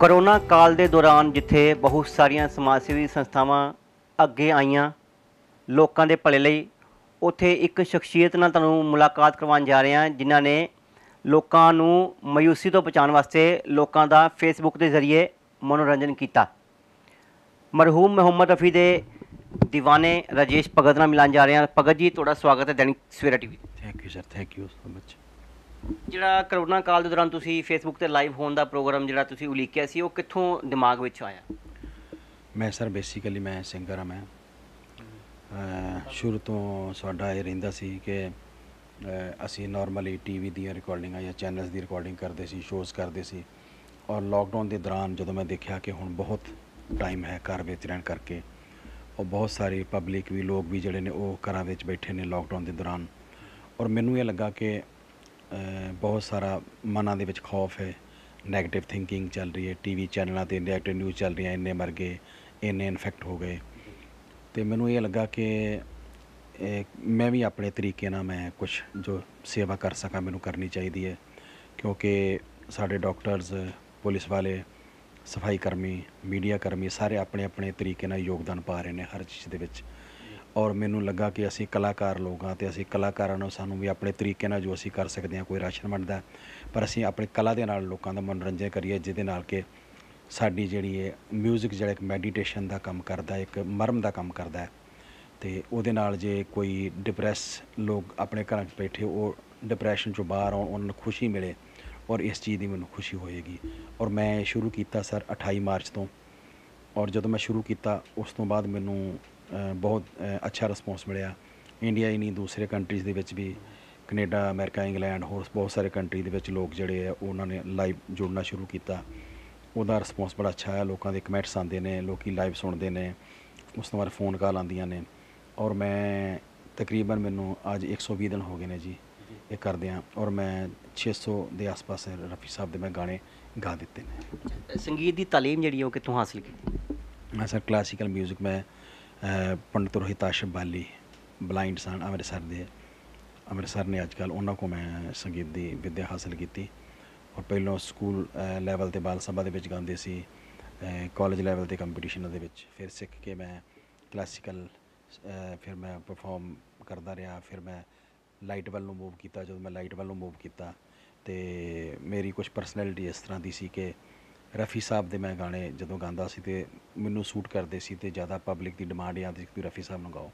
corona ਕਾਲ ਦੇ ਦੌਰਾਨ ਜਿੱਥੇ ਬਹੁਤ ਸਾਰੀਆਂ ਸਮਾਜ ਸੇਵੀ ਸੰਸਥਾਵਾਂ ਅੱਗੇ ਆਈਆਂ ਲੋਕਾਂ ਦੇ ਭਲੇ ਲਈ ਉੱਥੇ ਇੱਕ ਸ਼ਖਸੀਅਤ ਨਾਲ ਤੁਹਾਨੂੰ ਮੁਲਾਕਾਤ ਕਰਵਾਉਣ ਜਾ ਰਹੇ ਹਾਂ ਜਿਨ੍ਹਾਂ ਨੇ ਲੋਕਾਂ ਨੂੰ ਮਯੂਸੀ ਤੋਂ ਬਚਾਉਣ ਵਾਸਤੇ ਲੋਕਾਂ ਦਾ ਫੇਸਬੁੱਕ ਦੇ ਜ਼ਰੀਏ ਮਨੋਰੰਜਨ ਕੀਤਾ ਮਰਹੂਮ ਮੁਹੰਮਦ ਅਫੀ ਦੇ دیਵਾਨੇ ਰਾਜੇਸ਼ ਭਗਤ ਨਾਲ ਮਿਲਣ ਜਾ ਰਹੇ ਹਾਂ ਭਗਤ ਜੀ ਤੁਹਾਡਾ ਸਵਾਗਤ ਹੈ Dainik Savera TV thank you sir thank you so much ਜਿਹੜਾ ਕਰੋਨਾ ਕਾਲ ਦੇ ਦੌਰਾਨ ਤੁਸੀਂ ਫੇਸਬੁੱਕ ਤੇ ਲਾਈਵ ਹੋਣ ਦਾ ਪ੍ਰੋਗਰਾਮ ਜਿਹੜਾ ਤੁਸੀਂ ਉਲੀਕਿਆ ਸੀ ਉਹ ਕਿੱਥੋਂ ਦਿਮਾਗ ਵਿੱਚ ਆਇਆ ਮੈਂ ਸਰ ਬੇਸਿਕਲੀ ਮੈਂ ਸਿੰਗਰ ਹਾਂ ਮੈਂ ਸ਼ੁਰੂ ਤੋਂ ਸਾਡਾ ਇਹ ਰਹਿੰਦਾ ਸੀ ਕਿ ਅਸੀਂ ਨਾਰਮਲੀ ਟੀਵੀ ਦੀਆਂ ਰਿਕਾਰਡਿੰਗਾਂ ਜਾਂ ਚੈਨਲਸ ਦੀ ਰਿਕਾਰਡਿੰਗ ਕਰਦੇ ਸੀ ਸ਼ੋਜ਼ ਕਰਦੇ ਸੀ ਔਰ ਲਾਕਡਾਊਨ ਦੇ ਦੌਰਾਨ ਜਦੋਂ ਮੈਂ ਦੇਖਿਆ ਕਿ ਹੁਣ ਬਹੁਤ ਟਾਈਮ ਹੈ ਘਰ ਵਿੱਚ ਰਹਿਣ ਕਰਕੇ ਔਰ ਬਹੁਤ ਸਾਰੀ ਪਬਲਿਕ ਵੀ ਲੋਕ ਵੀ ਜਿਹੜੇ ਨੇ ਉਹ ਘਰਾਂ ਵਿੱਚ ਬੈਠੇ ਨੇ ਲਾਕਡਾਊਨ ਦੇ ਦੌਰਾਨ ਔਰ ਮੈਨੂੰ ਇਹ ਲੱਗਾ ਕਿ ਬਹੁਤ ਸਾਰਾ ਮਨਾਂ ਦੇ ਵਿੱਚ ਖੌਫ ਹੈ 네ਗੇਟਿਵ ਥਿੰਕਿੰਗ ਚੱਲ ਰਹੀ ਹੈ ਟੀਵੀ ਚੈਨਲਾਂ ਤੇ ਨੈਗੇਟਿਵ ਨਿਊਜ਼ ਚੱਲ ਰਹੀਆਂ ਇੰਨੇ ਮਰ ਗਏ ਇੰਨੇ ਇਨਫੈਕਟ ਹੋ ਗਏ ਤੇ ਮੈਨੂੰ ਇਹ ਲੱਗਾ ਕਿ ਮੈਂ ਵੀ ਆਪਣੇ ਤਰੀਕੇ ਨਾਲ ਮੈਂ ਕੁਝ ਜੋ ਸੇਵਾ ਕਰ ਸਕਾਂ ਮੈਨੂੰ ਕਰਨੀ ਚਾਹੀਦੀ ਹੈ ਕਿਉਂਕਿ ਸਾਡੇ ਡਾਕਟਰਸ ਪੁਲਿਸ ਵਾਲੇ ਸਫਾਈ ਕਰਮੀ ਮੀਡੀਆ ਕਰਮੀ ਸਾਰੇ ਆਪਣੇ ਆਪਣੇ ਤਰੀਕੇ ਨਾਲ ਯੋਗਦਾਨ ਪਾ ਰਹੇ ਨੇ ਹਰ ਚੀਜ਼ ਦੇ ਵਿੱਚ ਔਰ ਮੈਨੂੰ ਲੱਗਾ ਕਿ ਅਸੀਂ ਕਲਾਕਾਰ ਲੋਕ ਹਾਂ ਤੇ ਅਸੀਂ ਕਲਾਕਾਰਾਂ ਨੂੰ ਸਾਨੂੰ ਵੀ ਆਪਣੇ ਤਰੀਕੇ ਨਾਲ ਜੋ ਅਸੀਂ ਕਰ ਸਕਦੇ ਹਾਂ ਕੋਈ ਰਾਸ਼ਨ ਵੰਡਦਾ ਪਰ ਅਸੀਂ ਆਪਣੀ ਕਲਾ ਦੇ ਨਾਲ ਲੋਕਾਂ ਦਾ ਮਨੋਰੰਜਨ ਕਰੀਏ ਜਿਹਦੇ ਨਾਲ ਕਿ ਸਾਡੀ ਜਿਹੜੀ ਹੈ 뮤직 ਜਿਹੜਾ ਇੱਕ ਮੈਡੀਟੇਸ਼ਨ ਦਾ ਕੰਮ ਕਰਦਾ ਇੱਕ ਮਰਮ ਦਾ ਕੰਮ ਕਰਦਾ ਹੈ ਤੇ ਉਹਦੇ ਨਾਲ ਜੇ ਕੋਈ ਡਿਪਰੈਸ ਲੋਕ ਆਪਣੇ ਘਰਾਂ 'ਚ ਬੈਠੇ ਉਹ ਡਿਪਰੈਸ਼ਨ 'ਚੋਂ ਬਾਹਰ ਆਉਣ ਉਹਨਾਂ ਨੂੰ ਖੁਸ਼ੀ ਮਿਲੇ ਔਰ ਇਸ ਚੀਜ਼ ਦੀ ਮੈਨੂੰ ਖੁਸ਼ੀ ਹੋਏਗੀ ਔਰ ਮੈਂ ਸ਼ੁਰੂ ਕੀਤਾ ਸਰ 28 ਮਾਰਚ ਤੋਂ ਔਰ ਜਦੋਂ ਮੈਂ ਸ਼ੁਰੂ ਕੀਤਾ ਉਸ ਤੋਂ ਬਾਅਦ ਮੈਨੂੰ ਬਹੁਤ ਅੱਛਾ ਰਿਸਪੌਂਸ ਮਿਲਿਆ ਇੰਡੀਆ ਹੀ ਨਹੀਂ ਦੂਸਰੇ ਕੰਟਰੀਜ਼ ਦੇ ਵਿੱਚ ਵੀ ਕੈਨੇਡਾ ਅਮਰੀਕਾ ਇੰਗਲੈਂਡ ਹੋਰ ਬਹੁਤ ਸਾਰੇ ਕੰਟਰੀ ਦੇ ਵਿੱਚ ਲੋਕ ਜਿਹੜੇ ਆ ਉਹਨਾਂ ਨੇ ਲਾਈਵ ਜੁੜਨਾ ਸ਼ੁਰੂ ਕੀਤਾ ਉਹਦਾ ਰਿਸਪੌਂਸ ਬੜਾ ਅੱਛਾ ਆ ਲੋਕਾਂ ਦੇ ਕਮੈਂਟਸ ਆਉਂਦੇ ਨੇ ਲੋਕੀ ਲਾਈਵ ਸੁਣਦੇ ਨੇ ਉਸ ਤੋਂ ਬਾਅਦ ਫੋਨ ਕਾਲ ਆਉਂਦੀਆਂ ਨੇ ਔਰ ਮੈਂ ਤਕਰੀਬਨ ਮੈਨੂੰ ਅੱਜ 120 ਦਿਨ ਹੋ ਗਏ ਨੇ ਜੀ ਇਹ ਕਰਦੇ ਆ ਔਰ ਮੈਂ 600 ਦੇ ਆਸ-ਪਾਸ ਰਫੀ ਸਾਹਿਬ ਦੇ ਮੈਂ ਗਾਣੇ ਗਾ ਦਿੱਤੇ ਨੇ ਸੰਗੀਤ ਦੀ تعلیم ਜਿਹੜੀ ਉਹ ਕਿੱਥੋਂ ਹਾਸਲ ਕੀਤੀ ਮੈਂ ਸਰ ਕਲਾਸਿਕਲ 뮤직 ਮੈਂ ਪੰਡਤ ਰੋਹਿਤਾਸ਼ ਬਾਲੀ ਬਲਾਈਂਡ ਸਨ ਅੰਮ੍ਰਿਤਸਰ ਦੇ ਅੰਮ੍ਰਿਤਸਰ ਨੇ ਅੱਜ ਕੱਲ ਉਹਨਾਂ ਕੋ ਮੈਂ ਸੰਗੀਤ ਦੀ ਵਿਦਿਆ ਹਾਸਲ ਕੀਤੀ ਔਰ ਪਹਿਲਾਂ ਸਕੂਲ ਲੈਵਲ ਤੇ ਬਾਲ ਸਭਾ ਦੇ ਵਿੱਚ ਗਾਉਂਦੇ ਸੀ ਕਾਲਜ ਲੈਵਲ ਤੇ ਕੰਪੀਟੀਸ਼ਨਾਂ ਦੇ ਵਿੱਚ ਫਿਰ ਸਿੱਖ ਕੇ ਮੈਂ ਕਲਾਸੀਕਲ ਫਿਰ ਮੈਂ ਪਰਫਾਰਮ ਕਰਦਾ ਰਿਹਾ ਫਿਰ ਮੈਂ ਲਾਈਟ ਵੱਲ ਨੂੰ ਮੂਵ ਕੀਤਾ ਜਦੋਂ ਮੈਂ ਲਾਈਟ ਵੱਲ ਨੂੰ ਮੂਵ ਕੀਤਾ ਤੇ ਮੇਰੀ ਕੁਝ ਪਰਸਨੈਲਿਟੀ ਇਸ ਤਰ੍ਹਾਂ ਦੀ ਸੀ ਕਿ ਰਫੀ ਸਾਹਿਬ ਦੇ ਮੈਂ ਗਾਣੇ ਜਦੋਂ ਗਾਉਂਦਾ ਸੀ ਤੇ ਮੈਨੂੰ ਸੂਟ ਕਰਦੇ ਸੀ ਤੇ ਜ਼ਿਆਦਾ ਪਬਲਿਕ ਦੀ ਡਿਮਾਂਡ ਆਉਂਦੀ ਸੀ ਕਿ ਰਫੀ ਸਾਹਿਬ ਨੂੰ ਗਾਓ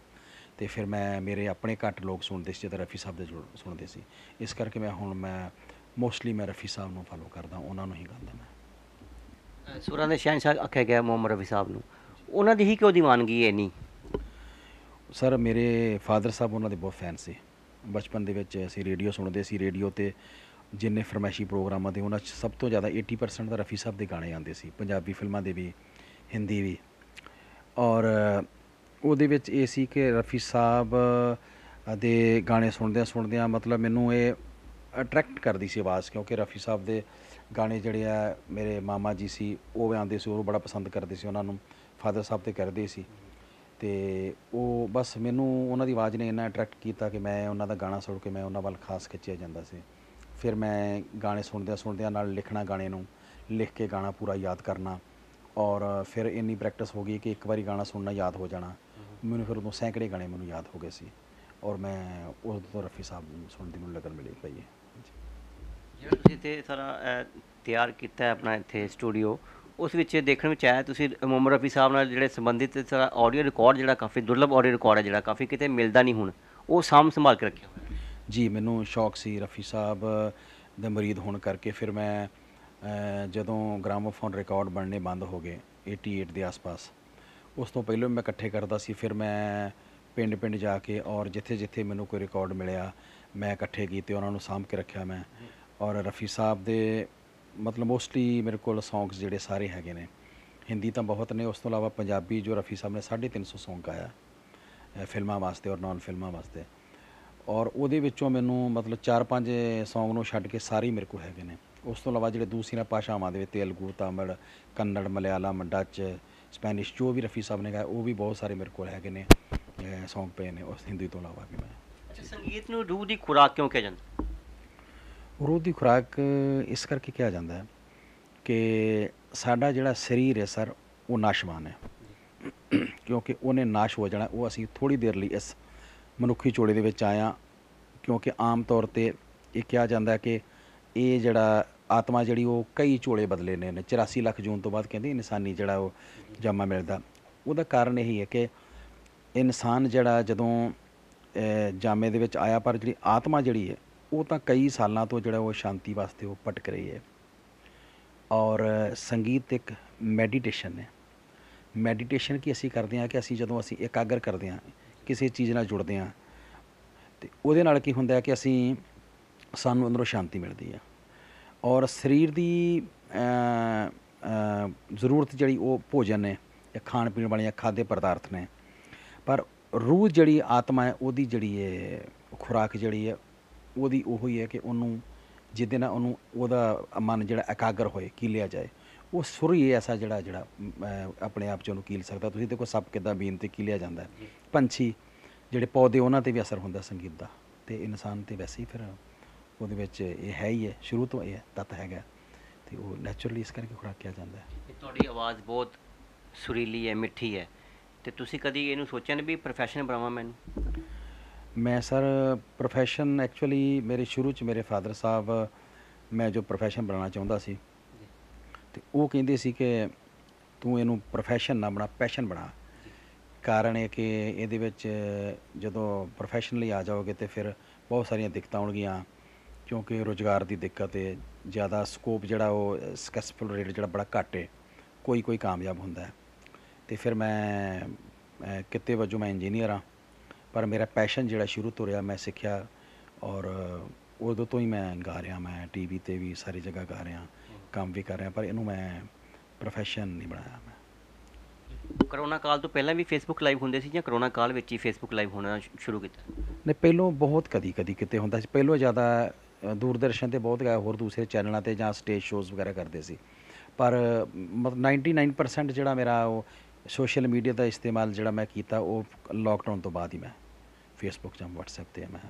ਤੇ ਫਿਰ ਮੈਂ ਮੇਰੇ ਆਪਣੇ ਘੱਟ ਲੋਕ ਸੁਣਦੇ ਸੀ ਜਦ ਰਫੀ ਸਾਹਿਬ ਦੇ ਸੁਣਦੇ ਸੀ ਇਸ ਕਰਕੇ ਮੈਂ ਹੁਣ ਮੈਂ ਮੋਸਟਲੀ ਮੈਂ ਰਫੀ ਸਾਹਿਬ ਨੂੰ ਫਾਲੋ ਕਰਦਾ ਉਹਨਾਂ ਨੂੰ ਹੀ ਗਾਉਂਦਾ ਮੈਂ ਸੁਰਾਂ ਦੇ ਸ਼ਹਿਨशाह ਆਖਿਆ ਗਿਆ ਮੁਹੰਮਦ ਰਫੀ ਸਾਹਿਬ ਨੂੰ ਉਹਨਾਂ ਦੀ ਹੀ ਕਿਉਂ دیਵਾਨਗੀ ਹੈ ਨਹੀਂ ਸਰ ਮੇਰੇ ਫਾਦਰ ਸਾਹਿਬ ਉਹਨਾਂ ਦੇ ਬਹੁਤ ਫੈਨ ਸੀ ਬਚਪਨ ਦੇ ਵਿੱਚ ਅਸੀਂ ਰੇਡੀਓ ਸੁਣਦੇ ਸੀ ਰੇਡੀਓ ਤੇ ਜਿੰਨੇ ਫਰਮੈਸ਼ੀ ਪ੍ਰੋਗਰਾਮਾਂ ਦੇ ਉਹਨਾਂ 'ਚ ਸਭ ਤੋਂ ਜ਼ਿਆਦਾ 80% ਦਾ ਰਫੀ ਸਾਹਿਬ ਦੇ ਗਾਣੇ ਆਉਂਦੇ ਸੀ ਪੰਜਾਬੀ ਫਿਲਮਾਂ ਦੇ ਵੀ ਹਿੰਦੀ ਵੀ ਔਰ ਉਹਦੇ ਵਿੱਚ ਇਹ ਸੀ ਕਿ ਰਫੀ ਸਾਹਿਬ ਦੇ ਗਾਣੇ ਸੁਣਦਿਆਂ ਸੁਣਦਿਆਂ ਮਤਲਬ ਮੈਨੂੰ ਇਹ ਅਟਰੈਕਟ ਕਰਦੀ ਸੀ ਆਵਾਜ਼ ਕਿਉਂਕਿ ਰਫੀ ਸਾਹਿਬ ਦੇ ਗਾਣੇ ਜਿਹੜੇ ਆ ਮੇਰੇ ਮਾਮਾ ਜੀ ਸੀ ਉਹ ਆਉਂਦੇ ਸੀ ਉਹ ਬੜਾ ਪਸੰਦ ਕਰਦੇ ਸੀ ਉਹਨਾਂ ਨੂੰ ਫਾਦਰ ਸਾਹਿਬ ਤੇ ਕਰਦੇ ਸੀ ਤੇ ਉਹ ਬਸ ਮੈਨੂੰ ਉਹਨਾਂ ਦੀ ਆਵਾਜ਼ ਨੇ ਇੰਨਾ ਅਟਰੈਕਟ ਕੀਤਾ ਕਿ ਮੈਂ ਉਹਨਾਂ ਦਾ ਗਾਣਾ ਸੁਣ ਕੇ ਮੈਂ ਉਹਨਾਂ ਵੱਲ ਖਾਸ ਖਿੱਚਿਆ ਜਾਂਦਾ ਸੀ ਫਿਰ ਮੈਂ ਗਾਣੇ ਸੁਣਦਿਆਂ ਸੁਣਦਿਆਂ ਨਾਲ ਲਿਖਣਾ ਗਾਣੇ ਨੂੰ ਲਿਖ ਕੇ ਗਾਣਾ ਪੂਰਾ ਯਾਦ ਕਰਨਾ ਔਰ ਫਿਰ ਇੰਨੀ ਪ੍ਰੈਕਟਿਸ ਹੋ ਗਈ ਕਿ ਇੱਕ ਵਾਰੀ ਗਾਣਾ ਸੁਣਨਾ ਯਾਦ ਹੋ ਜਾਣਾ ਮੈਨੂੰ ਫਿਰ ਉਦੋਂ ਸੈਂਕੜੇ ਗਾਣੇ ਮੈਨੂੰ ਯਾਦ ਹੋ ਗਏ ਸੀ ਔਰ ਮੈਂ ਉਸ ਤੋਂ ਰਫੀ ਸਾਹਿਬ ਨੂੰ ਸੁਣਦੀ ਨੂੰ ਲੱਗਣ ਮਿਲੀ ਪਈ ਹੈ ਜਿਹੜਾ ਤੁਸੀਂ ਤੇ ਸਾਰਾ ਤਿਆਰ ਕੀਤਾ ਆਪਣਾ ਇੱਥੇ ਸਟੂਡੀਓ ਉਸ ਵਿੱਚ ਦੇਖਣ ਵਿੱਚ ਆਇਆ ਤੁਸੀਂ ਮੁਹੰਮਦ ਰਫੀ ਸਾਹਿਬ ਨਾਲ ਜਿਹੜੇ ਸੰਬੰਧਿਤ ਸਾਰਾ ਆਡੀਓ ਰਿਕਾਰਡ ਜਿਹੜਾ ਕਾਫੀ ਦੁਰਲਭ ਆਡੀਓ ਰਿਕਾਰਡ ਹੈ ਜਿਹੜਾ ਕਾਫੀ ਕਿਤੇ ਮਿਲਦਾ ਨਹੀਂ ਹੁਣ ਉਹ ਸਾਮ ਸੰਭਾਲ ਕੇ ਰੱਖਿਆ ਹੋਇਆ ਜੀ ਮੈਨੂੰ ਸ਼ੌਕ ਸੀ ਰਫੀ ਸਾਹਿਬ ਦੇ ਮਰੀਦ ਹੋਣ ਕਰਕੇ ਫਿਰ ਮੈਂ ਜਦੋਂ ਗ੍ਰਾਮੋਫੋਨ ਰਿਕਾਰਡ ਬਣਨੇ ਬੰਦ ਹੋ ਗਏ 88 ਦੇ ਆਸ-ਪਾਸ ਉਸ ਤੋਂ ਪਹਿਲਾਂ ਮੈਂ ਇਕੱਠੇ ਕਰਦਾ ਸੀ ਫਿਰ ਮੈਂ ਪਿੰਡ-ਪਿੰਡ ਜਾ ਕੇ ਔਰ ਜਿੱਥੇ-ਜਿੱਥੇ ਮੈਨੂੰ ਕੋਈ ਰਿਕਾਰਡ ਮਿਲਿਆ ਮੈਂ ਇਕੱਠੇ ਕੀਤੇ ਉਹਨਾਂ ਨੂੰ ਸਾਂਭ ਕੇ ਰੱਖਿਆ ਮੈਂ ਔਰ ਰਫੀ ਸਾਹਿਬ ਦੇ ਮਤਲਬ ਮੋਸਟਲੀ ਮੇਰੇ ਕੋਲ ਸੌਂਗਸ ਜਿਹੜੇ ਸਾਰੇ ਹੈਗੇ ਨੇ ਹਿੰਦੀ ਤਾਂ ਬਹੁਤ ਨੇ ਉਸ ਤੋਂ ਇਲਾਵਾ ਪੰਜਾਬੀ ਜੋ ਰਫੀ ਸਾਹਿਬ ਨੇ 350 ਸੌਂਗ ਗਾਇਆ ਫਿਲਮਾਂ ਵਾਸਤੇ ਔਰ ਨਾਨ ਫਿਲਮਾਂ ਵਾਸਤੇ ਔਰ ਉਹਦੇ ਵਿੱਚੋਂ ਮੈਨੂੰ ਮਤਲਬ 4-5 Song ਨੂੰ ਛੱਡ ਕੇ ਸਾਰੇ ਮੇਰੇ ਕੋਲ ਹੈਗੇ ਨੇ ਉਸ ਤੋਂ ਇਲਾਵਾ ਜਿਹੜੇ ਦੂਸਰੀਆਂ ਭਾਸ਼ਾਵਾਂ ਦੇ ਵਿੱਚ ਤੇਲਗੂ ਤਾਮਿਲ ਕੰਨੜ ਮਲਿਆਲਮ ਡੱਚ ਸਪੈਨਿਸ਼ ਜੋ ਵੀ ਰਫੀ ਸਾਹਿਬ ਨੇ ਗਾਇਆ ਉਹ ਵੀ ਬਹੁਤ ਸਾਰੇ ਮੇਰੇ ਕੋਲ ਹੈਗੇ ਨੇ Song ਪਏ ਨੇ ਉਸ ਹਿੰਦੀ ਤੋਂ ਇਲਾਵਾ ਵੀ ਮੈਂ ਸੰਗੀਤ ਨੂੰ ਰੂਹ ਦੀ ਖੁਰਾਕ ਕਿਉਂ ਕਿਹਾ ਜਾਂਦਾ ਰੂਹ ਦੀ ਖੁਰਾਕ ਇਸ ਕਰਕੇ ਕਿਹਾ ਜਾਂਦਾ ਹੈ ਕਿ ਸਾਡਾ ਜਿਹੜਾ ਸਰੀਰ ਹੈ ਸਰ ਉਹ ਨਾਸ਼ਵਾਨ ਹੈ ਕਿਉਂਕਿ ਉਹਨੇ ਨਾਸ਼ ਹੋ ਜਾਣਾ ਉਹ ਅਸੀਂ ਥੋੜੀ ਦੇਰ ਲਈ ਇਸ ਮਨੁੱਖੀ ਜੋੜੇ ਦੇ ਵਿੱਚ ਆਇਆ ਕਿਉਂਕਿ ਆਮ ਤੌਰ ਤੇ ਇਹ ਕਿਹਾ ਜਾਂਦਾ ਕਿ ਇਹ ਜਿਹੜਾ ਆਤਮਾ ਜਿਹੜੀ ਉਹ ਕਈ ਝੋਲੇ ਬਦਲੇ ਨੇ 84 ਲੱਖ ਜੂਨ ਤੋਂ ਬਾਅਦ ਕਹਿੰਦੇ ਇਨਸਾਨੀ ਜਿਹੜਾ ਉਹ ਜਾਮਾ ਮਿਲਦਾ ਉਹਦਾ ਕਾਰਨ ਹੀ ਹੈ ਕਿ ਇਨਸਾਨ ਜਿਹੜਾ ਜਦੋਂ ਜਾਮੇ ਦੇ ਵਿੱਚ ਆਇਆ ਪਰ ਜਿਹੜੀ ਆਤਮਾ ਜਿਹੜੀ ਹੈ ਉਹ ਤਾਂ ਕਈ ਸਾਲਾਂ ਤੋਂ ਜਿਹੜਾ ਉਹ ਸ਼ਾਂਤੀ ਵਾਸਤੇ ਉਹ ਪਟਕ ਰਹੀ ਹੈ ਔਰ ਸੰਗੀਤ ਇੱਕ ਮੈਡੀਟੇਸ਼ਨ ਹੈ ਮੈਡੀਟੇਸ਼ਨ ਕੀ ਅਸੀਂ ਕਰਦੇ ਹਾਂ ਕਿ ਅਸੀਂ ਜਦੋਂ ਅਸੀਂ ਇਕਾਗਰ ਕਰਦੇ ਹਾਂ ਕਿਸੇ ਚੀਜ਼ ਨਾਲ ਜੁੜਦੇ ਆ ਤੇ ਉਹਦੇ ਨਾਲ ਕੀ ਹੁੰਦਾ ਹੈ ਕਿ ਅਸੀਂ ਸਾਨੂੰ ਅੰਦਰੋਂ ਸ਼ਾਂਤੀ ਮਿਲਦੀ ਆ ਔਰ ਸਰੀਰ ਦੀ ਜ਼ਰੂਰਤ ਜਿਹੜੀ ਉਹ ਭੋਜਨ ਨੇ ਜਾਂ ਖਾਣ ਪੀਣ ਵਾਲੀਆਂ ਖਾਦੇ ਪਦਾਰਥ ਨੇ ਪਰ ਰੂਹ ਜਿਹੜੀ ਆਤਮਾ ਹੈ ਉਹਦੀ ਜਿਹੜੀ ਹੈ ਖੁਰਾਕ ਜਿਹੜੀ ਹੈ ਉਹਦੀ ਉਹ ਹੀ ਹੈ ਕਿ ਉਹਨੂੰ ਜਿਹਦੇ ਨਾਲ ਉਹਨੂੰ ਉਹਦਾ ਮਨ ਜਿਹੜਾ ਇਕਾਗਰ ਹੋਏ ਕੀ ਲਿਆ ਜਾਏ ਉਹ ਸੁਰ ਹੀ ਐਸਾ ਜਿਹੜਾ ਜਿਹੜਾ ਆਪਣੇ ਆਪ ਚ ਉਹਨੂੰ ਕੀਲ ਸਕਦਾ ਤੁਸੀਂ ਦੇਖੋ ਸਭ ਕਿਦਾਂ ਬੀਨ ਤੇ ਕੀ ਲਿਆ ਜਾਂਦਾ ਪੰਛੀ ਜਿਹੜੇ ਪੌਦੇ ਉਹਨਾਂ ਤੇ ਵੀ ਅਸਰ ਹੁੰਦਾ ਸੰਗੀਤ ਦਾ ਤੇ ਇਨਸਾਨ ਤੇ ਵੈਸੇ ਹੀ ਫਿਰ ਉਹਦੇ ਵਿੱਚ ਇਹ ਹੈ ਹੀ ਹੈ ਸ਼ੁਰੂ ਤੋਂ ਇਹ ਤਤ ਹੈਗਾ ਤੇ ਉਹ ਨੇਚਰਲੀ ਇਸ ਕਰਕੇ ਖੜਾ ਕਿਹਾ ਜਾਂਦਾ ਹੈ ਤੁਹਾਡੀ ਆਵਾਜ਼ ਬਹੁਤ ਸੁਰੀਲੀ ਹੈ ਮਿੱਠੀ ਹੈ ਤੇ ਤੁਸੀਂ ਕਦੀ ਇਹਨੂੰ ਸੋਚਿਆ ਨਹੀਂ ਵੀ ਪ੍ਰੋਫੈਸ਼ਨ ਬਣਾਵਾਂ ਮੈਨੂੰ ਮੈਂ ਸਰ ਪ੍ਰੋਫੈਸ਼ਨ ਐਕਚੁਅਲੀ ਮੇਰੇ ਸ਼ੁਰੂ ਚ ਮੇਰੇ ਫਾਦਰ ਸਾਹਿਬ ਮੈਂ ਜੋ ਪ੍ਰੋਫੈਸ਼ਨ ਬਣਾਉਣਾ ਚਾਹੁੰਦਾ ਸੀ ਤੇ ਉਹ ਕਹਿੰਦੇ ਸੀ ਕਿ ਤੂੰ ਇਹਨੂੰ ਪ੍ਰੋਫੈਸ਼ਨ ਨਾ ਬਣਾ ਪੈਸ਼ਨ ਬਣਾ ਕਾਰਨ ਇਹ ਕਿ ਇਹਦੇ ਵਿੱਚ ਜਦੋਂ ਪ੍ਰੋਫੈਸ਼ਨਲੀ ਆ ਜਾਓਗੇ ਤੇ ਫਿਰ ਬਹੁਤ ਸਾਰੀਆਂ ਦਿੱਕਤਾਂ ਆਉਣਗੀਆਂ ਕਿਉਂਕਿ ਰੋਜ਼ਗਾਰ ਦੀ ਦਿੱਕਤ ਹੈ ਜ਼ਿਆਦਾ ਸਕੋਪ ਜਿਹੜਾ ਉਹ ਸਕਸੈਸਫੁਲ ਰੇਟ ਜਿਹੜਾ ਬੜਾ ਘੱਟ ਹੈ ਕੋਈ ਕੋਈ ਕਾਮਯਾਬ ਹੁੰਦਾ ਹੈ ਤੇ ਫਿਰ ਮੈਂ ਕਿਤੇ ਵਜੋਂ ਮੈਂ ਇੰਜੀਨੀਅਰ ਆ ਪਰ ਮੇਰਾ ਪੈਸ਼ਨ ਜਿਹੜਾ ਸ਼ੁਰੂ ਤੋਂ ਰਿਹਾ ਮੈਂ ਸਿੱਖਿਆ ਔਰ ਉਦੋਂ ਤੋਂ ਹੀ ਮੈਂ ਗਾ ਰਿਹਾ ਮੈਂ ਟੀਵੀ ਤੇ ਵੀ ਸਾਰੀ ਜਗ੍ਹਾ ਗਾ ਰਿਹਾ ਕੰਮ ਵੀ ਕਰ ਰਿਹਾ ਪਰ ਇਹਨੂੰ ਮੈਂ ਪ੍ਰੋਫੈਸ਼ਨ ਨਹੀਂ ਬਣਾਇਆ ਕਰੋਨਾ ਕਾਲ ਤੋਂ ਪਹਿਲਾਂ ਵੀ ਫੇਸਬੁੱਕ ਲਾਈਵ ਹੁੰਦੇ ਸੀ ਜਾਂ ਕਰੋਨਾ ਕਾਲ ਵਿੱਚ ਹੀ ਫੇਸਬੁੱਕ ਲਾਈਵ ਹੋਣਾ ਸ਼ੁਰੂ ਕੀਤਾ ਨੇ ਪਹਿਲੋਂ ਬਹੁਤ ਕਦੀ ਕਦੀ ਕਿਤੇ ਹੁੰਦਾ ਸੀ ਪਹਿਲੋਂ ਜ਼ਿਆਦਾ ਦੂਰਦਰਸ਼ਨ ਤੇ ਬਹੁਤ ਗਾਇ ਹੋਰ ਦੂਸਰੇ ਚੈਨਲਾਂ ਤੇ ਜਾਂ ਸਟੇਜ ਸ਼ੋਜ਼ ਵਗੈਰਾ ਕਰਦੇ ਸੀ ਪਰ 99% ਜਿਹੜਾ ਮੇਰਾ ਉਹ ਸੋਸ਼ਲ ਮੀਡੀਆ ਦਾ ਇਸਤੇਮਾਲ ਜਿਹੜਾ ਮੈਂ ਕੀਤਾ ਉਹ ਲਾਕਡਾਊਨ ਤੋਂ ਬਾਅਦ ਹੀ ਮੈਂ ਫੇਸਬੁੱਕ ਜਾਂ WhatsApp ਤੇ ਮੈਂ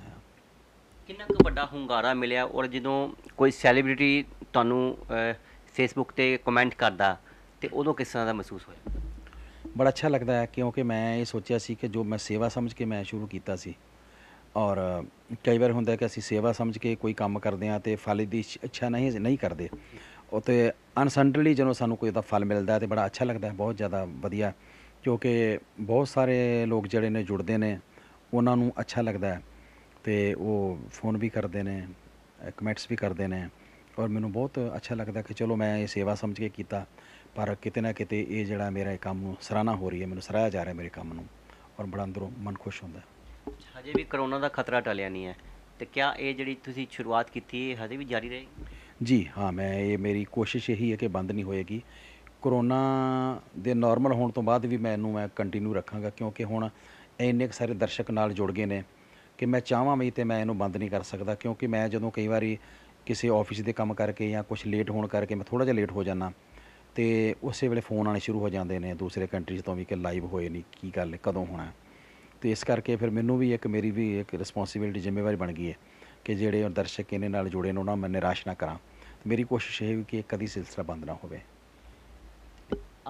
ਕਿੰਨਾ ਕੁ ਵੱਡਾ ਹੁੰਗਾਰਾ ਮਿਲਿਆ ਔਰ ਜਦੋਂ ਕੋਈ ਸੈਲੀਬ੍ਰਿਟੀ ਤੁਹਾਨੂੰ ਫੇਸਬੁੱਕ ਤੇ ਕਮੈਂਟ ਕਰਦਾ ਤੇ ਉਦੋਂ ਕਿਸ ਤਰ੍ਹਾਂ ਦਾ ਮਹਿਸੂਸ ਹੋਇਆ ਬੜਾ ਅੱਛਾ ਲੱਗਦਾ ਹੈ ਕਿਉਂਕਿ ਮੈਂ ਇਹ ਸੋਚਿਆ ਸੀ ਕਿ ਜੋ ਮੈਂ ਸੇਵਾ ਸਮਝ ਕੇ ਮੈਂ ਸ਼ੁਰੂ ਕੀਤਾ ਸੀ ਔਰ ਕਈ ਵਾਰ ਹੁੰਦਾ ਕਿ ਅਸੀਂ ਸੇਵਾ ਸਮਝ ਕੇ ਕੋਈ ਕੰਮ ਕਰਦੇ ਆ ਤੇ ਫਲ ਦੀ ਅੱਛਾ ਨਹੀਂ ਨਹੀਂ ਕਰਦੇ ਉਹ ਤੇ ਜਦੋਂ ਸਾਨੂੰ ਕੋਈ ਦਾ ਫਲ ਮਿਲਦਾ ਤੇ ਬੜਾ ਅੱਛਾ ਲੱਗਦਾ ਹੈ ਬਹੁਤ ਜ਼ਿਆਦਾ ਵਧੀਆ ਕਿਉਂਕਿ ਬਹੁਤ ਸਾਰੇ ਲੋਕ ਜਿਹੜੇ ਨੇ ਜੁੜਦੇ ਨੇ ਉਹਨਾਂ ਨੂੰ ਅੱਛਾ ਲੱਗਦਾ ਹੈ ਤੇ ਉਹ ਫੋਨ ਵੀ ਕਰਦੇ ਨੇ ਕਮੈਂਟਸ ਵੀ ਕਰਦੇ ਨੇ ਔਰ ਮੈਨੂੰ ਬਹੁਤ ਅੱਛਾ ਲੱਗਦਾ ਕਿ ਚਲੋ ਮੈਂ ਇਹ ਸੇਵਾ ਸਮਝ ਕੇ ਕੀਤਾ ਪਰ ਕਿਤੇ ਨਾ ਕਿਤੇ ਇਹ ਜਿਹੜਾ ਮੇਰਾ ਕੰਮ ਸਰਾਣਾ ਹੋ ਰਹੀ ਹੈ ਮੈਨੂੰ ਸਰਾਇਆ ਜਾ ਰਿਹਾ ਮੇਰੇ ਕੰਮ ਨੂੰ ਔਰ ਬੜਾ ਅੰਦਰੋਂ ਮਨ ਖੁਸ਼ ਹੁੰਦਾ ਹਜੇ ਵੀ ਕਰੋਨਾ ਦਾ ਖਤਰਾ ਟਲਿਆ ਨਹੀਂ ਹੈ ਤੇ ਕਿਆ ਇਹ ਜਿਹੜੀ ਤੁਸੀਂ ਸ਼ੁਰੂਆਤ ਕੀਤੀ ਹੈ ਹਜੇ ਵੀ ਜਾਰੀ ਰਹੇਗੀ ਜੀ ਹਾਂ ਮੈਂ ਇਹ ਮੇਰੀ ਕੋਸ਼ਿਸ਼ ਇਹੀ ਹੈ ਕਿ ਬੰਦ ਨਹੀਂ ਹੋਏਗੀ ਕਰੋਨਾ ਦੇ ਨਾਰਮਲ ਹੋਣ ਤੋਂ ਬਾਅਦ ਵੀ ਮੈਂ ਇਹਨੂੰ ਮੈਂ ਕੰਟੀਨਿਊ ਰੱਖਾਂਗਾ ਕਿਉਂਕਿ ਹੁਣ ਇੰਨੇ ਸਾਰੇ ਦਰਸ਼ਕ ਨਾਲ ਜੁੜ ਗਏ ਨੇ ਕਿ ਮੈਂ ਚਾਹਾਂ ਵੀ ਤੇ ਮੈਂ ਇਹਨੂੰ ਬੰਦ ਨਹੀਂ ਕਰ ਸਕਦਾ ਕਿਉਂਕਿ ਮੈਂ ਜਦੋਂ ਕਈ ਵਾਰੀ ਕਿਸੇ ਆਫਿਸ ਦੇ ਕੰਮ ਕਰਕੇ ਜਾਂ ਕੁਝ ਲੇਟ ਹੋਣ ਕਰਕੇ ਮੈਂ ਥੋੜਾ ਜਿਹਾ ਲੇਟ ਹੋ ਜਾਂਦਾ ਤੇ ਉਸੇ ਵੇਲੇ ਫੋਨ ਆਣੇ ਸ਼ੁਰੂ ਹੋ ਜਾਂਦੇ ਨੇ ਦੂਸਰੇ ਕੰਟਰੀਜ਼ ਤੋਂ ਵੀ ਕਿ ਲਾਈਵ ਹੋਏ ਨਹੀਂ ਕੀ ਗੱਲ ਕਦੋਂ ਹੋਣਾ ਤੇ ਇਸ ਕਰਕੇ ਫਿਰ ਮੈਨੂੰ ਵੀ ਇੱਕ ਮੇਰੀ ਵੀ ਇੱਕ ਰਿਸਪੌਂਸਿਬਿਲਟੀ ਜ਼ਿੰਮੇਵਾਰੀ ਬਣ ਗਈ ਹੈ ਕਿ ਜਿਹੜੇ ਦਰਸ਼ਕ ਇਹਨੇ ਨਾਲ ਜੁੜੇ ਨੇ ਉਹਨਾਂ ਮੈਂ ਨਿਰਾਸ਼ ਨਾ ਕਰਾਂ ਮੇਰੀ ਕੋਸ਼ਿਸ਼ ਇਹ ਵੀ ਕਿ ਕਦੀ ਸਿਲਸਿਲਾ ਬੰਦ ਨਾ ਹੋਵੇ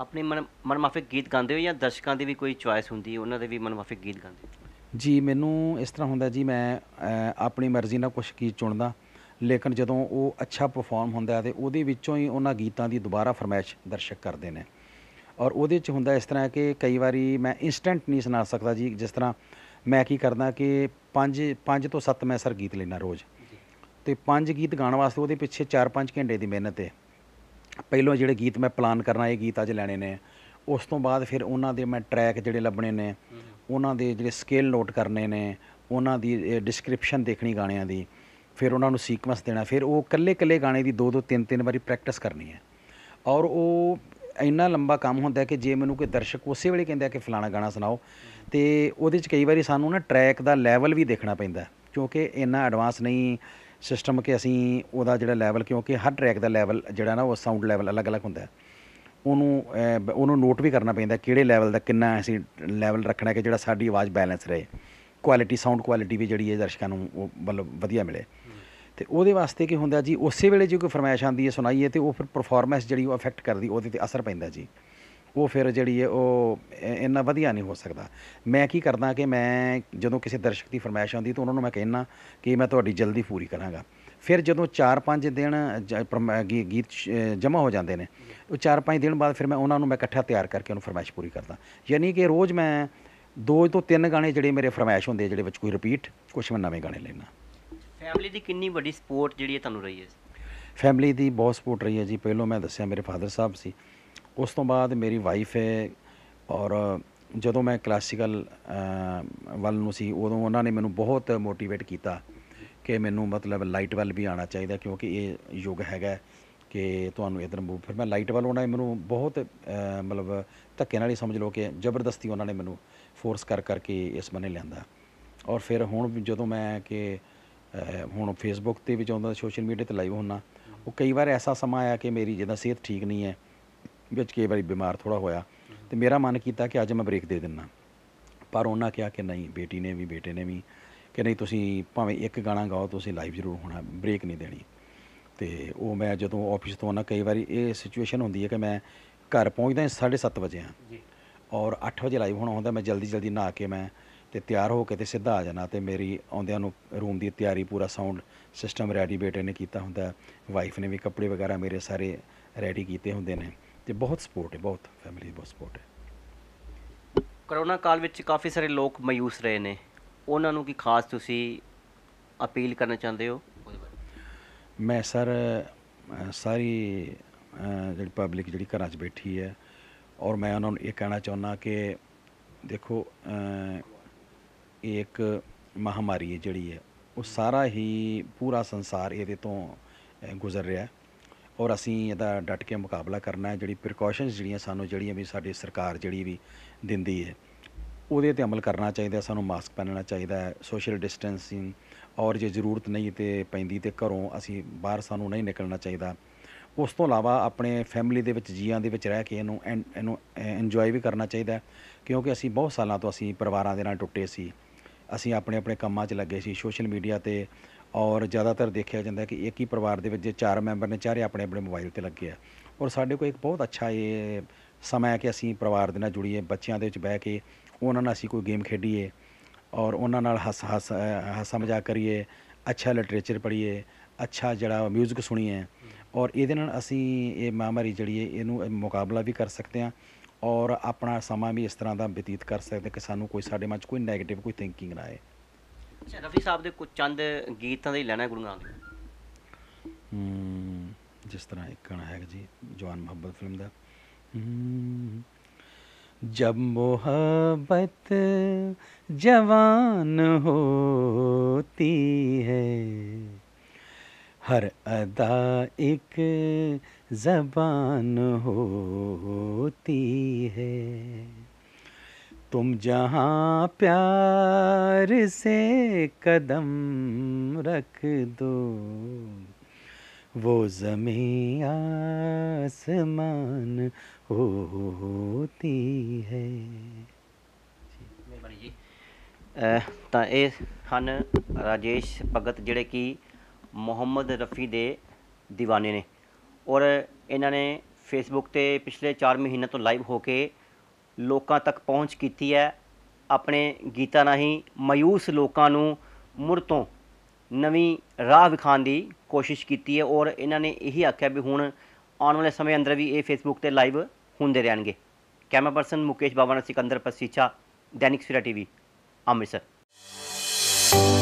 ਆਪਣੇ ਮਨ ਮਨਮਾਫਿਕ ਗੀਤ ਗਾਉਂਦੇ ਹੋ ਜਾਂ ਦਰਸ਼ਕਾਂ ਦੀ ਵੀ ਕੋਈ ਚੁਆਇਸ ਹੁੰਦੀ ਹੈ ਉਹਨਾਂ ਦੇ ਵੀ ਮਨਮਾਫਿਕ ਗੀਤ ਗਾਉਂਦੇ ਜੀ ਮੈਨੂੰ ਇਸ ਤਰ੍ਹਾਂ ਹੁੰਦਾ ਜੀ ਮੈਂ ਆਪਣੀ ਮਰਜ਼ੀ ਨਾਲ ਕੁਝ ਗੀਤ ਚੁਣਦਾ ਲੇਕਿਨ ਜਦੋਂ ਉਹ ਅੱਛਾ ਪਰਫਾਰਮ ਹੁੰਦਾ ਤੇ ਉਹਦੇ ਵਿੱਚੋਂ ਹੀ ਉਹਨਾਂ ਗੀਤਾਂ ਦੀ ਦੁਬਾਰਾ ਫਰਮਾਇਸ਼ ਦਰਸ਼ਕ ਕਰਦੇ ਨੇ ਔਰ ਉਹਦੇ ਚ ਹੁੰਦਾ ਇਸ ਤਰ੍ਹਾਂ ਕਿ ਕਈ ਵਾਰੀ ਮੈਂ ਇਨਸਟੈਂਟ ਨਹੀਂ ਸੁਣਾ ਸਕਦਾ ਜੀ ਜਿਸ ਤਰ੍ਹਾਂ ਮੈਂ ਕੀ ਕਰਦਾ ਕਿ 5 5 ਤੋਂ 7 ਮੈਂ ਸਰ ਗੀਤ ਲੈਣਾ ਰੋਜ਼ ਤੇ 5 ਗੀਤ ਗਾਣ ਵਾਸਤੇ ਉਹਦੇ ਪਿੱਛੇ 4-5 ਘੰਟੇ ਦੀ ਮਿਹਨਤ ਹੈ ਪਹਿਲਾਂ ਜਿਹੜੇ ਗੀਤ ਮੈਂ ਪਲਾਨ ਕਰਨਾ ਇਹ ਗੀਤ ਅੱਜ ਲੈਣੇ ਨੇ ਉਸ ਤੋਂ ਬਾਅਦ ਫਿਰ ਉਹਨਾਂ ਦੇ ਮੈਂ ਟਰੈਕ ਜਿਹੜੇ ਲੱਭਣੇ ਨੇ ਉਹਨਾਂ ਦੇ ਜਿਹੜੇ ਸਕੇਲ ਨੋਟ ਕਰਨੇ ਨੇ ਉਹਨਾਂ ਦੀ ਡਿਸਕ੍ਰਿਪਸ਼ਨ ਦੇਖਣੀ ਗਾਣਿਆਂ ਦੀ ਫਿਰ ਉਹਨਾਂ ਨੂੰ ਸੀਕੁਐਂਸ ਦੇਣਾ ਫਿਰ ਉਹ ਕੱਲੇ-ਕੱਲੇ ਗਾਣੇ ਦੀ ਦੋ ਦੋ ਤਿੰਨ ਤਿੰਨ ਵਾਰੀ ਪ੍ਰੈਕਟਿਸ ਕਰਨੀ ਹੈ ਔਰ ਉਹ ਇੰਨਾ ਲੰਬਾ ਕੰਮ ਹੁੰਦਾ ਕਿ ਜੇ ਮੈਨੂੰ ਕੋਈ ਦਰਸ਼ਕ ਉਸੇ ਵੇਲੇ ਕਹਿੰਦਾ ਕਿ ਫਲਾਣਾ ਗਾਣਾ ਸੁਣਾਓ ਤੇ ਉਹਦੇ ਚ ਕਈ ਵਾਰੀ ਸਾਨੂੰ ਨਾ ਟਰੈਕ ਦਾ ਲੈਵਲ ਵੀ ਦੇਖਣਾ ਪੈਂਦਾ ਕਿਉਂਕਿ ਇੰਨਾ ਐਡਵਾਂਸ ਨਹੀਂ ਸਿਸਟਮ ਕਿ ਅਸੀਂ ਉਹਦਾ ਜਿਹੜਾ ਲੈਵਲ ਕਿਉਂਕਿ ਹਰ ਟਰੈਕ ਦਾ ਲੈਵਲ ਜਿਹੜਾ ਨਾ ਉਹ ਸਾਊਂਡ ਲੈਵਲ ਅਲੱਗ-ਅਲੱਗ ਹੁੰਦਾ ਉਹਨੂੰ ਉਹਨੂੰ ਨੋਟ ਵੀ ਕਰਨਾ ਪੈਂਦਾ ਕਿਹੜੇ ਲੈਵਲ ਦਾ ਕਿੰਨਾ ਅਸੀਂ ਲੈਵਲ ਰੱਖਣਾ ਕਿ ਜਿਹੜਾ ਸਾਡੀ ਆਵਾਜ਼ ਬੈਲੈਂਸ ਰਹੇ ਕੁਆਲਿਟੀ ਸਾਊਂਡ ਕੁਆਲਿਟੀ ਵੀ ਜਿਹੜੀ ਹੈ ਦਰਸ਼ਕਾਂ ਨੂੰ ਉਹ ਮਤਲਬ ਵਧੀਆ ਮਿਲੇ ਤੇ ਉਹਦੇ ਵਾਸਤੇ ਕੀ ਹੁੰਦਾ ਜੀ ਉਸੇ ਵੇਲੇ ਜੇ ਕੋਈ ਫਰਮਾਇਸ਼ ਆਂਦੀ ਹੈ ਸੁਣਾਈਏ ਤੇ ਉਹ ਫਿਰ ਪਰਫਾਰਮੈਂਸ ਜਿਹੜੀ ਉਹ ਅਫੈਕਟ ਕਰਦੀ ਉਹਦੇ ਤੇ ਅਸਰ ਪੈਂਦਾ ਜੀ ਉਹ ਫਿਰ ਜਿਹੜੀ ਹੈ ਉਹ ਇੰਨਾ ਵਧੀਆ ਨਹੀਂ ਹੋ ਸਕਦਾ ਮੈਂ ਕੀ ਕਰਦਾ ਕਿ ਮੈਂ ਜਦੋਂ ਕਿਸੇ ਦਰਸ਼ਕ ਦੀ ਫਰਮਾਇਸ਼ ਆਉਂਦੀ ਤਾਂ ਉਹਨਾਂ ਨੂੰ ਮੈਂ ਕਹਿਣਾ ਕਿ ਮੈਂ ਤੁਹਾਡੀ ਜਲਦੀ ਪੂਰੀ ਕਰਾਂਗਾ ਫਿਰ ਜਦੋਂ 4-5 ਦਿਨ ਗੀਤ ਜਮ੍ਹਾਂ ਹੋ ਜਾਂਦੇ ਨੇ ਉਹ 4-5 ਦਿਨ ਬਾਅਦ ਫਿਰ ਮੈਂ ਉਹਨਾਂ ਨੂੰ ਮੈਂ ਇਕੱਠਾ ਤਿਆਰ ਕਰਕੇ ਉਹਨੂੰ ਫਰਮਾਇਸ਼ ਪੂਰੀ ਕਰਦਾ ਯਾਨੀ ਕਿ ਰੋਜ਼ ਮੈਂ ਦੋ ਤੋਂ ਤਿੰਨ ਗਾਣੇ ਜਿਹੜੇ ਮੇਰੇ ਫਰਮਾਇਸ਼ ਹੁੰਦੇ ਜਿਹੜੇ ਵਿੱਚ ਕੋਈ ਰਿਪੀਟ ਕੁਝ ਮੈਂ ਨਵੇਂ ਗਾਣੇ ਲੈਣਾ ਫੈਮਿਲੀ ਦੀ ਕਿੰਨੀ ਵੱਡੀ ਸਪੋਰਟ ਜਿਹੜੀ ਹੈ ਤੁਹਾਨੂੰ ਰਹੀ ਹੈ ਫੈਮਿਲੀ ਦੀ ਬਹੁਤ ਸਪੋਰਟ ਰਹੀ ਹੈ ਜੀ ਪਹਿਲਾਂ ਮੈਂ ਦੱਸਿਆ ਮੇਰੇ ਫਾਦਰ ਸਾਹਿਬ ਸੀ ਉਸ ਤੋਂ ਬਾਅਦ ਮੇਰੀ ਵਾਈਫ ਹੈ ਔਰ ਜਦੋਂ ਮੈਂ ਕਲਾਸੀਕਲ ਵੱਲ ਨੂੰ ਸੀ ਉਦੋਂ ਉਹਨਾਂ ਨੇ ਮੈਨੂੰ ਬਹੁਤ ਮੋਟੀਵੇਟ ਕੀਤਾ ਕਿ ਮੈਨੂੰ ਮਤਲਬ ਲਾਈਟ ਵੱਲ ਵੀ ਆਣਾ ਚਾਹੀਦਾ ਕਿਉਂਕਿ ਇਹ ਯੁੱਗ ਹੈਗਾ ਕਿ ਤੁਹਾਨੂੰ ਇਧਰ ਮੂਵ ਫਿਰ ਮੈਂ ਲਾਈਟ ਵੱਲ ਉਹਨਾਂ ਨੇ ਮੈਨੂੰ ਬਹੁਤ ਮਤਲਬ ਧੱਕੇ ਨਾਲ ਹੀ ਸਮਝ ਲਓ ਕਿ ਜ਼ਬਰਦਸਤੀ ਉਹਨਾਂ ਨੇ ਮੈਨੂੰ ਫੋਰਸ ਕਰ ਕਰਕੇ ਇਸ ਬੰਨੇ ਲਿਆਂਦਾ ਔਰ ਫਿਰ ਹੁਣ ਜਦੋਂ ਮੈਂ ਕਿ ਹੁਣ ਫੇਸਬੁੱਕ ਤੇ ਵੀ ਚਾਹੁੰਦਾ ਸੋਸ਼ਲ ਮੀਡੀਆ ਤੇ ਲਾਈਵ ਹੁੰਨਾ ਉਹ ਕਈ ਵਾਰ ਐਸਾ ਸਮਾਂ ਆਇਆ ਕਿ ਮੇਰੀ ਜਿੰਦਾ ਸਿਹਤ ਠੀਕ ਨਹੀਂ ਹੈ ਵਿੱਚ ਕਈ ਵਾਰੀ ਬਿਮਾਰ ਥੋੜਾ ਹੋਇਆ ਤੇ ਮੇਰਾ ਮਨ ਕੀਤਾ ਕਿ ਅੱਜ ਮੈਂ ਬ੍ਰੇਕ ਦੇ ਦਿੰਨਾ ਪਰ ਉਹਨਾਂ ਕਿਹਾ ਕਿ ਨਹੀਂ ਬੇਟੀ ਨੇ ਵੀ ਬੇਟੇ ਨੇ ਵੀ ਕਿ ਨਹੀਂ ਤੁਸੀਂ ਭਾਵੇਂ ਇੱਕ ਗਾਣਾ ਗਾਓ ਤੁਸੀਂ ਲਾਈਵ ਜ਼ਰੂਰ ਹੋਣਾ ਬ੍ਰੇਕ ਨਹੀਂ ਦੇਣੀ ਤੇ ਉਹ ਮੈਂ ਜਦੋਂ ਆਫਿਸ ਤੋਂ ਆਉਣਾ ਕਈ ਵਾਰੀ ਇਹ ਸਿਚੁਏਸ਼ਨ ਹੁੰਦੀ ਹੈ ਕਿ ਮੈਂ ਘਰ ਪਹੁੰਚਦਾ 7:30 ਵਜੇ ਆ ਜੀ ਔਰ 8 ਵਜੇ ਲਾਈਵ ਹੋਣਾ ਹੁੰਦਾ ਮੈਂ ਜਲਦੀ ਜਲਦੀ ਨਹਾ ਕੇ ਮੈਂ ਤੇ ਤਿਆਰ ਹੋ ਕੇ ਤੇ ਸਿੱਧਾ ਆ ਜਾਣਾ ਤੇ ਮੇਰੀ ਆਉਂਦਿਆਂ ਨੂੰ ਰੂਮ ਦੀ ਤਿਆਰੀ ਪੂਰਾ ਸਾਊਂਡ ਸਿਸਟਮ ਰੈਡੀ ਬੇਟੇ ਨੇ ਕੀਤਾ ਹੁੰਦਾ ਵਾਈਫ ਨੇ ਵੀ ਕੱਪੜੇ ਵਗੈਰਾ ਮੇਰੇ ਸਾਰੇ ਰੈਡੀ ਕੀਤੇ ਹੁੰਦੇ ਨੇ ਤੇ ਬਹੁਤ ਸਪੋਰਟ ਹੈ ਬਹੁਤ ਫੈਮਿਲੀ ਬਹੁਤ ਸਪੋਰਟ ਹੈ ਕਰੋਨਾ ਕਾਲ ਵਿੱਚ ਕਾਫੀ ਸਾਰੇ ਲੋਕ ਮਾਇੂਸ ਰਹੇ ਨੇ ਉਹਨਾਂ ਨੂੰ ਕੀ ਖਾਸ ਤੁਸੀਂ ਅਪੀਲ ਕਰਨਾ ਚਾਹੁੰਦੇ ਹੋ ਮੈਂ ਸਰ ਸਾਰੀ ਜਿਹੜੀ ਪਬਲਿਕ ਜਿਹੜੀ ਘਰਾਂ 'ਚ ਬੈਠੀ ਹੈ ਔਰ ਮੈਂ ਉਹਨਾਂ ਨੂੰ ਇਹ ਕਹਿਣਾ ਚਾਹੁੰਦਾ ਕਿ ਦੇਖੋ ਇੱਕ ਮਹਾਮਾਰੀ ਹੈ ਜਿਹੜੀ ਹੈ ਉਹ ਸਾਰਾ ਹੀ ਪੂਰਾ ਸੰਸਾਰ ਇਹਦੇ ਤੋਂ ਗੁਜ਼ਰ ਰਿਹਾ ਔਰ ਅਸੀਂ ਇਹਦਾ ਡਟ ਕੇ ਮੁਕਾਬਲਾ ਕਰਨਾ ਹੈ ਜਿਹੜੀ ਪ੍ਰੀਕਾਸ਼ਨਸ ਜਿਹੜੀਆਂ ਸਾਨੂੰ ਜਿਹੜੀਆਂ ਵੀ ਸਾਡੀ ਸਰਕਾਰ ਜਿਹੜੀ ਵੀ ਦਿੰਦੀ ਹੈ ਉਹਦੇ ਤੇ ਅਮਲ ਕਰਨਾ ਚਾਹੀਦਾ ਸਾਨੂੰ ਮਾਸਕ ਪਹਿਨਣਾ ਚਾਹੀਦਾ ਹੈ ਸੋਸ਼ਲ ਡਿਸਟੈਂਸਿੰਗ ਔਰ ਜੇ ਜ਼ਰੂਰਤ ਨਹੀਂ ਤੇ ਪੈਂਦੀ ਤੇ ਘਰੋਂ ਅਸੀਂ ਬਾਹਰ ਸਾਨੂੰ ਨਹੀਂ ਨਿਕਲਣਾ ਚਾਹੀਦਾ ਉਸ ਤੋਂ ਇਲਾਵਾ ਆਪਣੇ ਫੈਮਿਲੀ ਦੇ ਵਿੱਚ ਜੀਆਂ ਦੇ ਵਿੱਚ ਰਹਿ ਕੇ ਇਹਨੂੰ ਇਹਨੂੰ ਇੰਜੋਏ ਵੀ ਕਰਨਾ ਚਾਹੀਦਾ ਕਿਉਂਕਿ ਅਸੀਂ ਬਹੁਤ ਸਾਲਾਂ ਤੋਂ ਅਸੀਂ ਪਰਿਵਾਰਾਂ ਦੇ ਨਾਲ ਟੁੱਟੇ ਸੀ ਅਸੀਂ ਆਪਣੇ ਆਪਣੇ ਕੰਮਾਂ 'ਚ ਲੱਗੇ ਸੀ ਸੋਸ਼ਲ ਮੀਡੀਆ ਤੇ ਔਰ ਜ਼ਿਆਦਾਤਰ ਦੇਖਿਆ ਜਾਂਦਾ ਕਿ ਇੱਕ ਹੀ ਪਰਿਵਾਰ ਦੇ ਵਿੱਚ ਜੇ ਚਾਰ ਮੈਂਬਰ ਨੇ ਚਾਰੇ ਆਪਣੇ ਆਪਣੇ ਮੋਬਾਈਲ ਤੇ ਲੱਗੇ ਆ ਔਰ ਸਾਡੇ ਕੋਲ ਇੱਕ ਬਹੁਤ ਅੱਛਾ ਇਹ ਸਮਾਂ ਹੈ ਕਿ ਅਸੀਂ ਪਰਿਵਾਰ ਦੇ ਨਾਲ ਜੁੜੀਏ ਬੱਚਿਆਂ ਦੇ ਵਿੱਚ ਬਹਿ ਕੇ ਉਹਨਾਂ ਨਾਲ ਅਸੀਂ ਕੋਈ ਗੇਮ ਖੇਡੀਏ ਔਰ ਉਹਨਾਂ ਨਾਲ ਹੱਸ ਹੱਸ ਹੱਸਾ ਮਜ਼ਾਕ ਕਰੀਏ ਅੱਛਾ ਲਿਟਰੇਚਰ ਪੜ੍ਹੀਏ ਅੱਛਾ ਜਿਹੜਾ 뮤직 ਸੁਣੀਏ ਔਰ ਇਹਦੇ ਨਾਲ ਅਸੀਂ ਇਹ ਮਹਾਮਾਰੀ ਜਿਹੜੀ ਹੈ ਇਹਨੂੰ ਮੁਕਾਬਲਾ ਵੀ ਕਰ ਸਕਦੇ ਹਾਂ ਔਰ ਆਪਣਾ ਸਮਾਂ ਵੀ ਇਸ ਤਰ੍ਹਾਂ ਦਾ ਬਤੀਤ ਕਰ ਸਕਦੇ ਕਿ ਸਾਨੂੰ ਕੋਈ ਸਾਡੇ ਮਨ 'ਚ ਕੋਈ 네ਗੇਟਿਵ ਕੋਈ ਥਿੰਕਿੰਗ ਨਾ ਆਏ ਅੱਛਾ ਰਫੀ ਸਾਹਿਬ ਦੇ ਕੁਝ ਚੰਦ ਗੀਤਾਂ ਦੇ ਲੈਣਾ ਗੁਰੂ ਨਾਨਕ ਹੂੰ ਜਿਸ ਤਰ੍ਹਾਂ ਇੱਕ ਗਾਣਾ ਹੈ ਜੀ ਜਵਾਨ ਮੁਹੱਬਤ ਫਿਲਮ ਦਾ ਹੂੰ जब मोहब्बत जवान होती है हर अदा एक जबान होती है तुम जहाँ प्यार से कदम रख दो वो जमी आसमान ਹੋਤੀ ਹੈ ਜੀ ਤਾਂ ਇਹ ਹਨ ਰਾਜੇਸ਼ ਭਗਤ ਜਿਹੜੇ ਕਿ ਮੁਹੰਮਦ ਰਫੀ ਦੇ دیਵਾਨੇ ਨੇ ਔਰ ਇਹਨਾਂ ਨੇ ਫੇਸਬੁੱਕ ਤੇ ਪਿਛਲੇ 4 ਮਹੀਨੇ ਤੋਂ ਲਾਈਵ ਹੋ ਕੇ ਲੋਕਾਂ ਤੱਕ ਪਹੁੰਚ ਕੀਤੀ ਹੈ ਆਪਣੇ ਗੀਤਾਂ ਰਾਹੀਂ ਮਯੂਸ ਲੋਕਾਂ ਨੂੰ ਮੁਰ ਤੋਂ ਨਵੀਂ ਰਾਹ ਵਿਖਾਉਣ ਦੀ ਕੋਸ਼ਿਸ਼ ਕੀਤੀ ਹੈ ਔਰ ਇਹਨਾਂ ਨੇ ਇਹੀ ਆਖਿਆ ਵੀ ਹੁਣ ਆਉਣ ਵਾਲੇ ਸਮੇਂ ਅੰਦਰ ਵੀ ਇਹ ਫੇਸਬੁੱਕ ਤੇ ਲਾਈਵ ਹੁੰਦੇ ਰਹਿਣਗੇ ਕੈਮਰਾ ਪਰਸਨ ਮੁਕੇਸ਼ ਬਾਬਾ ਨਾਲ ਸਿਕੰਦਰ ਪਸੀਚਾ ਦੈਨਿਕ ਸਵੇਰਾ ਟੀਵੀ ਅੰਮ੍ਰਿਤਸਰ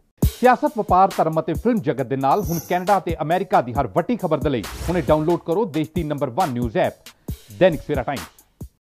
ਸਿਆਸਤ ਵਪਾਰ ਧਰਮ ਅਤੇ ਫਿਲਮ ਜਗਤ ਦੇ ਨਾਲ ਹੁਣ ਕੈਨੇਡਾ ਤੇ ਅਮਰੀਕਾ ਦੀ ਹਰ ਵੱਡੀ ਖਬਰ ਦੇ ਲਈ ਹੁਣੇ ਡਾਊਨਲੋਡ ਕਰੋ ਦੇਸ਼ ਦੀ number 1 news app Dainik Savera time